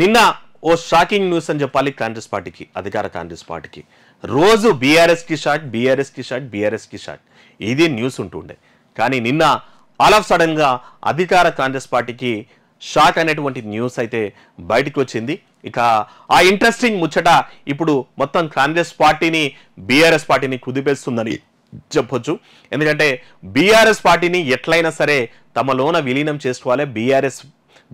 నిన్న ఓ shocking news అని చెప్పాలి కాంగ్రెస్ పార్టీకి అధికార కాంగ్రెస్ పార్టీకి రోజు బీఆర్ఎస్కి షాట్ బీఆర్ఎస్కి షాట్ బీఆర్ఎస్కి షాట్ ఇది న్యూస్ ఉంటుండే కానీ నిన్న ఆల్ ఆఫ్ సడన్గా అధికార కాంగ్రెస్ పార్టీకి షాక్ అనేటువంటి న్యూస్ అయితే బయటకు వచ్చింది ఇక ఆ ఇంట్రెస్టింగ్ ముచ్చట ఇప్పుడు మొత్తం కాంగ్రెస్ పార్టీని బీఆర్ఎస్ పార్టీని కుదిపేస్తుందని చెప్పొచ్చు ఎందుకంటే బీఆర్ఎస్ పార్టీని ఎట్లయినా సరే తమలోన విలీనం చేసుకోవాలి బీఆర్ఎస్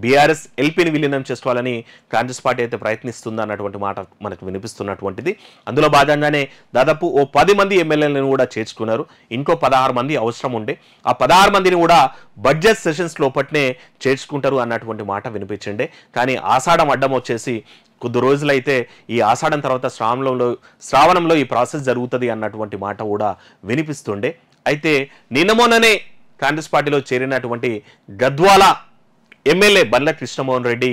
బీఆర్ఎస్ ఎల్పీని విలీనం చేసుకోవాలని కాంగ్రెస్ పార్టీ అయితే ప్రయత్నిస్తుంది అన్నటువంటి మాట మనకు వినిపిస్తున్నటువంటిది అందులో భాగంగానే దాదాపు ఓ పది మంది ఎమ్మెల్యేలను కూడా చేర్చుకున్నారు ఇంకో పదహారు మంది అవసరం ఉండే ఆ పదహారు మందిని కూడా బడ్జెట్ సెషన్స్ లోపట్నే చేర్చుకుంటారు అన్నటువంటి మాట వినిపించండి కానీ ఆషాఢం అడ్డం వచ్చేసి కొద్ది రోజులైతే ఈ ఆషాఢం తర్వాత శ్రావణంలో శ్రావణంలో ఈ ప్రాసెస్ జరుగుతుంది అన్నటువంటి మాట కూడా వినిపిస్తుండే అయితే నిన్న మొన్ననే కాంగ్రెస్ పార్టీలో చేరినటువంటి గద్వాల ఎమ్మెల్యే బండ్ల కృష్ణమోహన్ రెడ్డి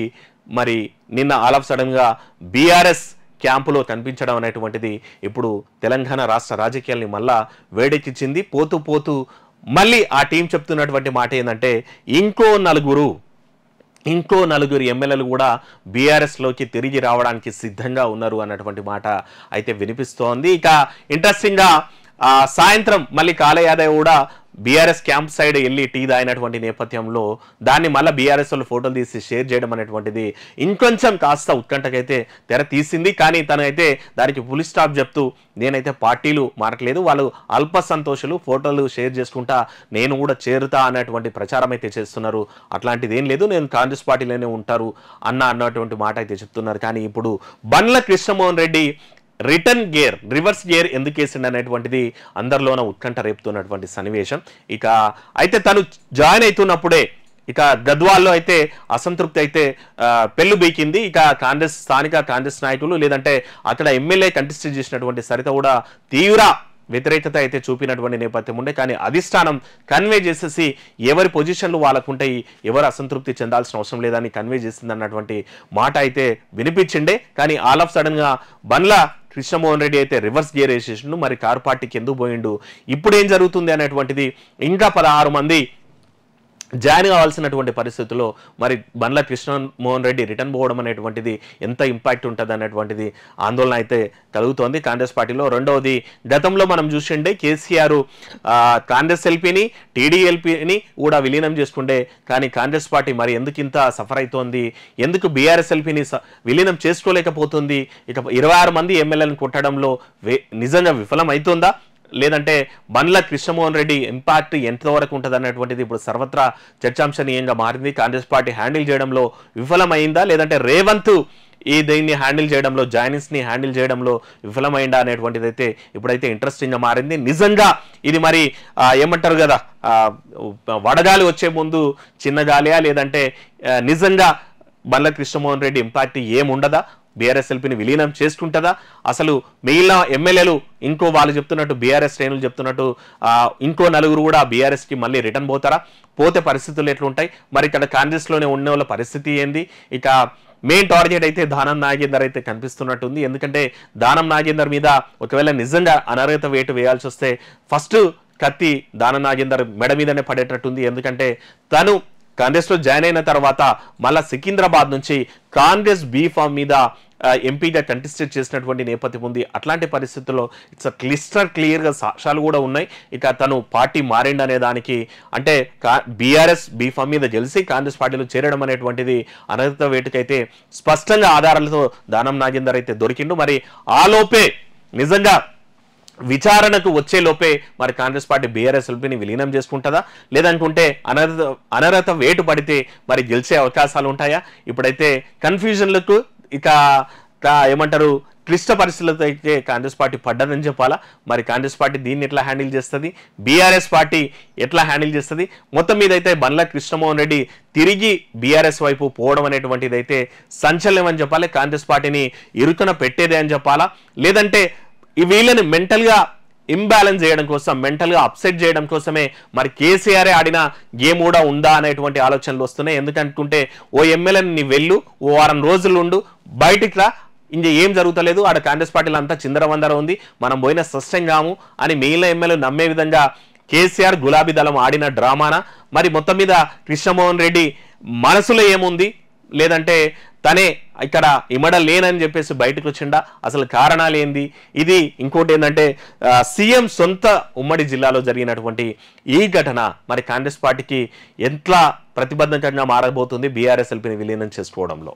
మరి నిన్న ఆల్ ఆఫ్ సడన్గా బీఆర్ఎస్ క్యాంపులో కనిపించడం అనేటువంటిది ఇప్పుడు తెలంగాణ రాష్ట్ర రాజకీయాల్ని మళ్ళా వేడెక్కించింది పోతూ పోతూ మళ్ళీ ఆ టీం చెప్తున్నటువంటి మాట ఏంటంటే ఇంకో నలుగురు ఇంకో నలుగురు ఎమ్మెల్యేలు కూడా బీఆర్ఎస్లోకి తిరిగి రావడానికి సిద్ధంగా ఉన్నారు అన్నటువంటి మాట అయితే వినిపిస్తోంది ఇక ఇంట్రెస్టింగ్గా సాయంత్రం మళ్ళీ కాలయాదవ్ కూడా బీఆర్ఎస్ క్యాంప్ సైడ్ వెళ్ళి టీ తాగినటువంటి నేపథ్యంలో దాన్ని మళ్ళీ బీఆర్ఎస్ వాళ్ళు ఫోటోలు తీసి షేర్ చేయడం అనేటువంటిది ఇంకొంచెం కాస్త ఉత్కంఠకైతే తెర తీసింది కానీ తనైతే దానికి పులి స్టాప్ చెప్తూ నేనైతే పార్టీలు మారట్లేదు వాళ్ళు అల్ప సంతోషులు ఫోటోలు షేర్ చేసుకుంటా నేను కూడా చేరుతా అన్నటువంటి ప్రచారం అయితే చేస్తున్నారు అట్లాంటిది ఏం లేదు నేను కాంగ్రెస్ పార్టీలోనే ఉంటారు అన్న అన్నటువంటి మాట అయితే చెప్తున్నారు కానీ ఇప్పుడు Bandla Krishnamohan Reddy return gear reverse gear ఎందుకు వేసిండు అనేటువంటిది అందరిలోనూ ఉత్కంఠ రేపుతున్నటువంటి సన్నివేశం ఇక అయితే తను జాయిన్ అవుతున్నప్పుడే ఇక గద్వాల్లో అయితే అసంతృప్తి అయితే పెళ్లు బీకింది ఇక కాంగ్రెస్ స్థానిక కాంగ్రెస్ నాయకులు లేదంటే అక్కడ ఎమ్మెల్యే కంటిస్టెంట్ చేసినటువంటి సరిత కూడా తీవ్ర వ్యతిరేకత అయితే చూపినటువంటి నేపథ్యం ఉండే కానీ అధిష్టానం కన్వే చేసేసి ఎవరి పొజిషన్లు వాళ్ళకు ఉంటాయి ఎవరు అసంతృప్తి చెందాల్సిన అవసరం లేదని కన్వే చేసింది అన్నటువంటి మాట అయితే వినిపించిండే కానీ ఆల్ ఆఫ్ సడన్గా బండ్ల కృష్ణమోహన్ రెడ్డి అయితే రివర్స్ గేర్ వేసేసిండు మరి కారు పార్టీకి ఎందుకు పోయిండు ఇప్పుడు ఏం జరుగుతుంది అనేటువంటిది ఇంకా పదహారు మంది జాయిన్ కావాల్సినటువంటి పరిస్థితుల్లో మరి బండ్ల కృష్ణమోహన్ రెడ్డి రిటర్న్ పోవడం అనేటువంటిది ఎంత ఇంపాక్ట్ ఉంటుంది అనేటువంటిది ఆందోళన అయితే కలుగుతోంది కాంగ్రెస్ పార్టీలో రెండవది గతంలో మనం చూసిండే కేసీఆర్ కాంగ్రెస్ ఎల్పీని టీడీఎల్పీని కూడా విలీనం చేసుకుండే కానీ కాంగ్రెస్ పార్టీ మరి ఎందుకు ఇంత సఫర్ అవుతోంది ఎందుకు బీఆర్ఎస్ ఎల్పీని విలీనం చేసుకోలేకపోతుంది ఇక ఇరవై ఆరు మంది ఎమ్మెల్యేలను కొట్టడంలో నిజంగా విఫలం అవుతుందా లేదంటే బండ్ల కృష్ణమోహన్ రెడ్డి ఇంపాక్ట్ ఎంతవరకు ఉంటుంది అన్నటువంటిది ఇప్పుడు సర్వత్రా చర్చాంశనీయంగా మారింది కాంగ్రెస్ పార్టీ హ్యాండిల్ చేయడంలో విఫలమైందా లేదంటే రేవంత్ ఈ దీన్ని హ్యాండిల్ చేయడంలో జాయినింగ్స్ని హ్యాండిల్ చేయడంలో విఫలమైందా అనేటువంటిది అయితే ఇప్పుడైతే ఇంట్రెస్టింగ్గా మారింది నిజంగా ఇది మరి ఏమంటారు కదా వడగాలి వచ్చే ముందు చిన్న గాలియా లేదంటే నిజంగా బండ్ల కృష్ణమోహన్ రెడ్డి ఇంపాక్ట్ ఏముండదా బీఆర్ఎస్ఎల్పిని విలీనం చేసుకుంటుందా అసలు మిగిలిన ఎమ్మెల్యేలు ఇంకో వాళ్ళు చెప్తున్నట్టు బీఆర్ఎస్ శ్రేణులు చెప్తున్నట్టు ఇంకో నలుగురు కూడా బీఆర్ఎస్కి మళ్ళీ రిటర్న్ పోతారా పోతే పరిస్థితులు ఎట్లుంటాయి మరి ఇక్కడ కాంగ్రెస్లోనే ఉన్న వాళ్ళ పరిస్థితి ఏంది ఇక మెయిన్ టార్గెట్ అయితే దానం నాగేందర్ అయితే కనిపిస్తున్నట్టుంది ఎందుకంటే దానం నాగేందర్ మీద ఒకవేళ నిజంగా అనర్హత వేటు వేయాల్సి వస్తే ఫస్ట్ కత్తి దానం నాగేందర్ మెడ మీదనే పడేటట్టుంది ఎందుకంటే తను కాంగ్రెస్లో జాయిన్ అయిన తర్వాత మళ్ళా సికింద్రాబాద్ నుంచి కాంగ్రెస్ బీఫామ్ మీద ఎంపీగా కంటిస్టేట్ చేసినటువంటి నేపథ్యం ఉంది అట్లాంటి పరిస్థితుల్లో ఇట్స్ క్లిస్టర్ క్లియర్గా సాక్ష్యాలు కూడా ఉన్నాయి ఇక తను పార్టీ మారిండు అనే దానికి అంటే కా బీఆర్ఎస్ బీఫామ్ మీద గెలిచి కాంగ్రెస్ పార్టీలో చేరడం అనేటువంటిది అనధిత వేటుకైతే స్పష్టంగా ఆధారాలతో దానం నాగేందర్ అయితే దొరికిండు మరి ఆ లోపే నిజంగా విచారణకు వచ్చే లోపే మరి కాంగ్రెస్ పార్టీ బీఆర్ఎస్ ఎల్పీని విలీనం చేసుకుంటుందా లేదనుకుంటే అనర్హత అనర్హత వేటు పడితే మరి గెలిచే అవకాశాలు ఉంటాయా ఇప్పుడైతే కన్ఫ్యూజన్లకు ఇక ఏమంటారు క్లిష్ట పరిస్థితులతో అయితే కాంగ్రెస్ పార్టీ పడ్డదని చెప్పాలా మరి కాంగ్రెస్ పార్టీ దీన్ని ఎట్లా హ్యాండిల్ చేస్తుంది బీఆర్ఎస్ పార్టీ ఎట్లా హ్యాండిల్ చేస్తుంది మొత్తం మీద అయితే బండ్ల కృష్ణమోహన్ రెడ్డి తిరిగి బీఆర్ఎస్ వైపు పోవడం అనేటువంటిది అయితే సంచలనం అని చెప్పాలి కాంగ్రెస్ పార్టీని ఇరుకున పెట్టేదే అని చెప్పాలా లేదంటే ఈ వీళ్ళని మెంటల్గా ఇంబ్యాలెన్స్ చేయడం కోసం మెంటల్గా అప్సెట్ చేయడం కోసమే మరి కేసీఆరే ఆడిన గేమ్ కూడా ఉందా అనేటువంటి ఆలోచనలు వస్తున్నాయి ఎందుకంటుంటే ఓ ఎమ్మెల్యేని నీ వెళ్ళు ఓ వారం రోజులు ఉండు బయటికి రా ఇంకా ఏం జరుగుతలేదు ఆడ కాంగ్రెస్ పార్టీలో అంతా చిందరవందర ఉంది మనం పోయిన స్పష్టం కాము అని మిగిలిన ఎమ్మెల్యే నమ్మే విధంగా కేసీఆర్ గులాబీ దళం ఆడిన డ్రామానా మరి మొత్తం మీద కృష్ణమోహన్ రెడ్డి మనసులో ఏముంది లేదంటే తనే ఇక్కడ ఇమడ లేనని చెప్పేసి బయటకు వచ్చిండ అసలు కారణాలు ఏంది ఇది ఇంకోటి ఏంటంటే సీఎం సొంత ఉమ్మడి జిల్లాలో జరిగినటువంటి ఈ ఘటన మరి కాంగ్రెస్ పార్టీకి ఎంత ప్రతిబంధకంగా మారబోతుంది బీఆర్ఎస్ఎల్పిని విలీనం చేసుకోవడంలో